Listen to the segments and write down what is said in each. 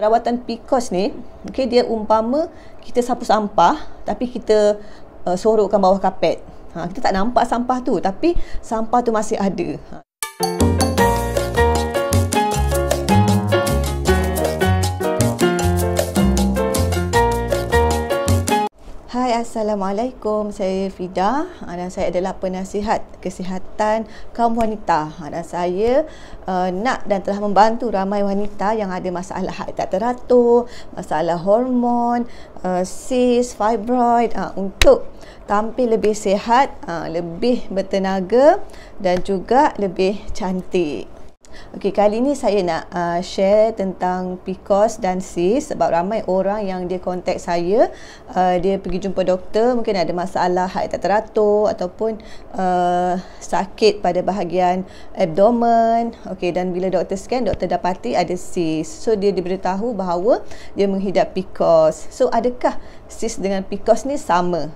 Rawatan pikos ni, okay, dia umpama kita sapu sampah tapi kita uh, sorokkan bawah kapet. Ha, kita tak nampak sampah tu tapi sampah tu masih ada. Ha. Assalamualaikum, saya Fida ah, dan saya adalah penasihat kesihatan kaum wanita ah, dan saya uh, nak dan telah membantu ramai wanita yang ada masalah haid tak teratur, masalah hormon, uh, sis, fibroid uh, untuk tampil lebih sihat, uh, lebih bertenaga dan juga lebih cantik. Okey, kali ini saya nak uh, share tentang PCOS dan SIS sebab ramai orang yang dia kontak saya, uh, dia pergi jumpa doktor, mungkin ada masalah haid tak teratur ataupun uh, sakit pada bahagian abdomen. Okey, dan bila doktor scan, doktor dapati ada SIS. So dia diberitahu bahawa dia menghidap PCOS. So adakah SIS dengan PCOS ni sama?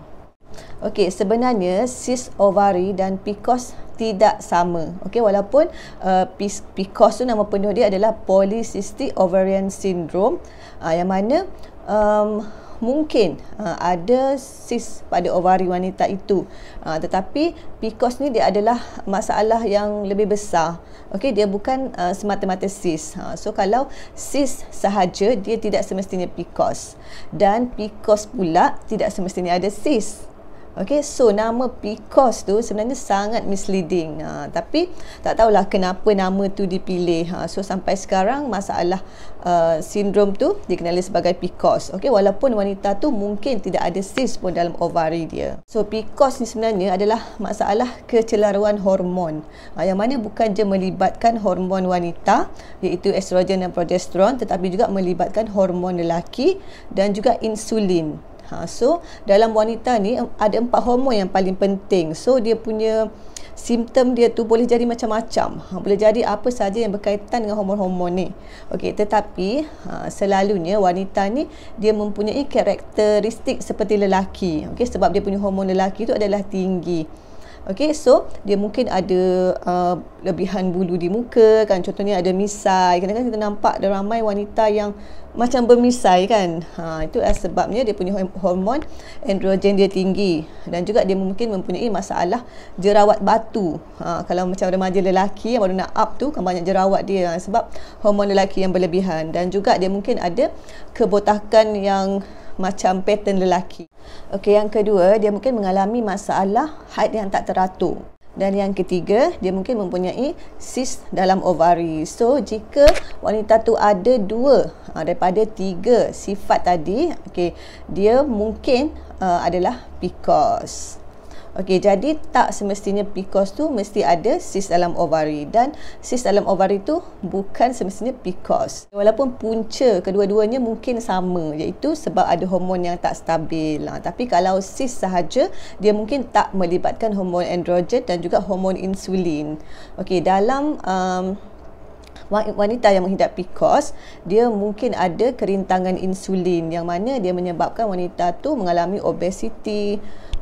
Okey, sebenarnya sis ovari dan PCOS tidak sama. Okey, walaupun uh, PCOS tu nama penuh dia adalah polycystic ovarian syndrome uh, yang mana um, mungkin uh, ada sis pada ovari wanita itu. Uh, tetapi PCOS ni dia adalah masalah yang lebih besar. Okey, dia bukan uh, semata-mata sis. Uh, so kalau sis sahaja dia tidak semestinya PCOS dan PCOS pula tidak semestinya ada sis. Okay, so nama PCOS tu sebenarnya sangat misleading. Ha, tapi tak tahulah kenapa nama tu dipilih. Ha, so sampai sekarang masalah uh, sindrom tu dikenali sebagai PCOS. Okay, walaupun wanita tu mungkin tidak ada sis pun dalam ovari dia. So PCOS ni sebenarnya adalah masalah kecelaruan hormon. Ha, yang mana bukan je melibatkan hormon wanita iaitu estrogen dan progesteron tetapi juga melibatkan hormon lelaki dan juga insulin ha, so dalam wanita ni ada empat hormon yang paling penting so dia punya simptom dia tu boleh jadi macam-macam ha, boleh jadi apa saja yang berkaitan dengan hormon-hormon ni okey tetapi ha, selalunya wanita ni dia mempunyai karakteristik seperti lelaki okey sebab dia punya hormon lelaki tu adalah tinggi Okay, so dia mungkin ada uh, lebihan bulu di muka kan. Contohnya ada misai. Kadang-kadang kita nampak ada ramai wanita yang macam bermisai kan. Ha, itu sebabnya dia punya hormon androgen dia tinggi. Dan juga dia mungkin mempunyai masalah jerawat batu. Ha, kalau macam remaja lelaki yang baru nak up tu kan banyak jerawat dia. Ha, sebab hormon lelaki yang berlebihan. Dan juga dia mungkin ada kebotakan yang macam pattern lelaki. Okey, yang kedua, dia mungkin mengalami masalah haid yang tak teratur. Dan yang ketiga, dia mungkin mempunyai cyst dalam ovari. So, jika wanita tu ada dua ah, daripada tiga sifat tadi, okey, dia mungkin uh, adalah because. Okey, jadi tak semestinya PCOS tu mesti ada sis dalam ovari dan sis dalam ovari tu bukan semestinya PCOS. Walaupun punca kedua-duanya mungkin sama iaitu sebab ada hormon yang tak stabil. Ha, tapi kalau sis sahaja, dia mungkin tak melibatkan hormon androgen dan juga hormon insulin. Okey, dalam um, wanita yang menghidap PCOS dia mungkin ada kerintangan insulin yang mana dia menyebabkan wanita tu mengalami obesiti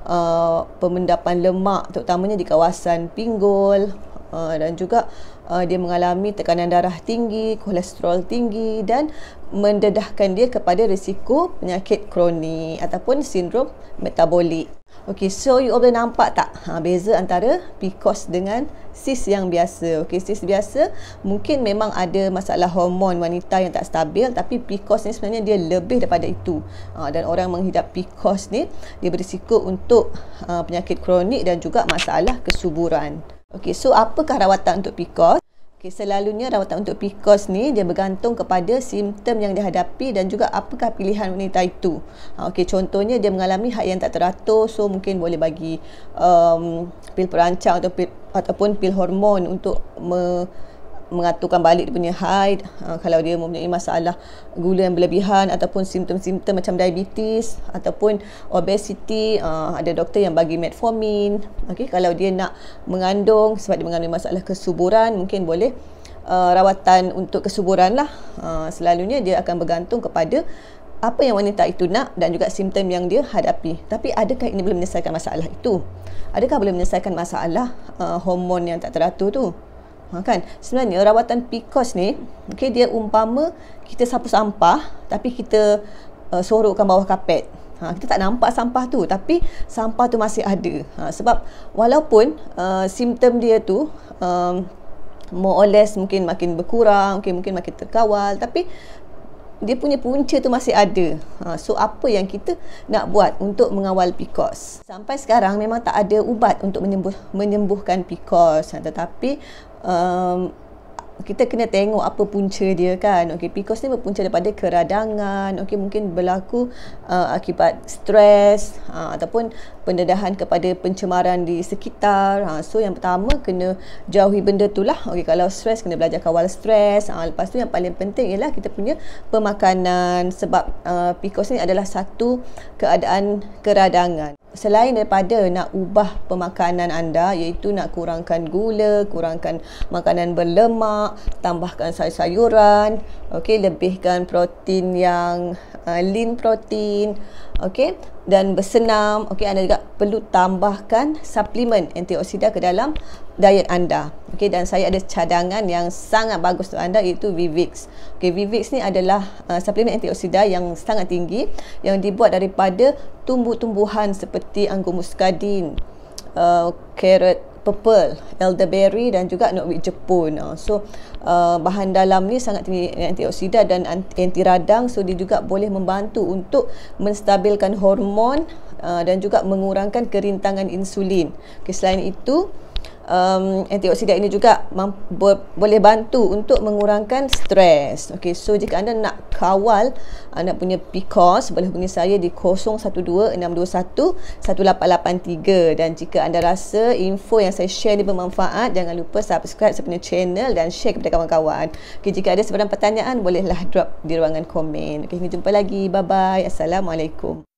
Uh, pemendapan lemak terutamanya di kawasan pinggul uh, dan juga uh, uh, dia mengalami tekanan darah tinggi, kolesterol tinggi dan mendedahkan dia kepada risiko penyakit kroni ataupun sindrom metabolik. Okey, so you all boleh nampak tak ha, beza antara PCOS dengan sis yang biasa. Okey, sis biasa mungkin memang ada masalah hormon wanita yang tak stabil tapi PCOS ni sebenarnya dia lebih daripada itu. Ha, dan orang menghidap PCOS ni dia berisiko untuk ha, penyakit kronik dan juga masalah kesuburan. Okey, so apakah rawatan untuk PCOS? Okey, selalunya rawatan untuk PCOS ni dia bergantung kepada simptom yang dihadapi dan juga apakah pilihan wanita itu. Ha, Okey, contohnya dia mengalami haid yang tak teratur, so mungkin boleh bagi um, pil perancang atau pil, ataupun pil hormon untuk me, mengaturkan balik dia punya height ha, uh, kalau dia mempunyai masalah gula yang berlebihan ataupun simptom-simptom macam diabetes ataupun obesity uh, ha, ada doktor yang bagi metformin Okay, kalau dia nak mengandung sebab dia mengalami masalah kesuburan mungkin boleh uh, rawatan untuk kesuburan lah uh, selalunya dia akan bergantung kepada apa yang wanita itu nak dan juga simptom yang dia hadapi tapi adakah ini boleh menyelesaikan masalah itu adakah boleh menyelesaikan masalah uh, hormon yang tak teratur tu ha, kan sebenarnya rawatan pikos ni okay dia umpama kita sapu sampah tapi kita uh, sorokkan bawah kapet ha kita tak nampak sampah tu tapi sampah tu masih ada ha sebab walaupun uh, simptom dia tu um, more or less mungkin makin berkurang okay, mungkin makin terkawal tapi dia punya punca tu masih ada ha, so apa yang kita nak buat untuk mengawal PCOS sampai sekarang memang tak ada ubat untuk menyembuh, menyembuhkan PCOS ha, tetapi um, kita kena tengok apa punca dia kan okey PCOS ni berpunca daripada keradangan okey mungkin berlaku uh, akibat stres uh, ataupun pendedahan kepada pencemaran di sekitar ha uh, so yang pertama kena jauhi benda tu lah okey kalau stres kena belajar kawal stres uh, lepas tu yang paling penting ialah kita punya pemakanan sebab uh, PCOS ni adalah satu keadaan keradangan selain daripada nak ubah pemakanan anda iaitu nak kurangkan gula, kurangkan makanan berlemak, tambahkan sayur-sayuran, okey lebihkan protein yang uh, lean protein, okey dan bersenam okey anda juga perlu tambahkan suplemen antioksidan ke dalam diet anda okey dan saya ada cadangan yang sangat bagus untuk anda iaitu Vivix okey Vivix ni adalah uh, suplemen antioksidan yang sangat tinggi yang dibuat daripada tumbuh-tumbuhan seperti anggur muscadin uh, carrot purple, elderberry dan juga nutmeg Jepun. Ah, so uh, bahan dalam ni sangat tinggi antioksidan dan anti radang so dia juga boleh membantu untuk menstabilkan hormon uh, dan juga mengurangkan kerintangan insulin. Okay, selain itu um, antioksidan ini juga mampu, boleh bantu untuk mengurangkan stres. Okey, so jika anda nak kawal anda punya PCOS, boleh hubungi saya di 0126211883 dan jika anda rasa info yang saya share ini bermanfaat, jangan lupa subscribe sepenuh channel dan share kepada kawan-kawan. Okey, jika ada sebarang pertanyaan, bolehlah drop di ruangan komen. Okey, jumpa lagi. Bye-bye. Assalamualaikum.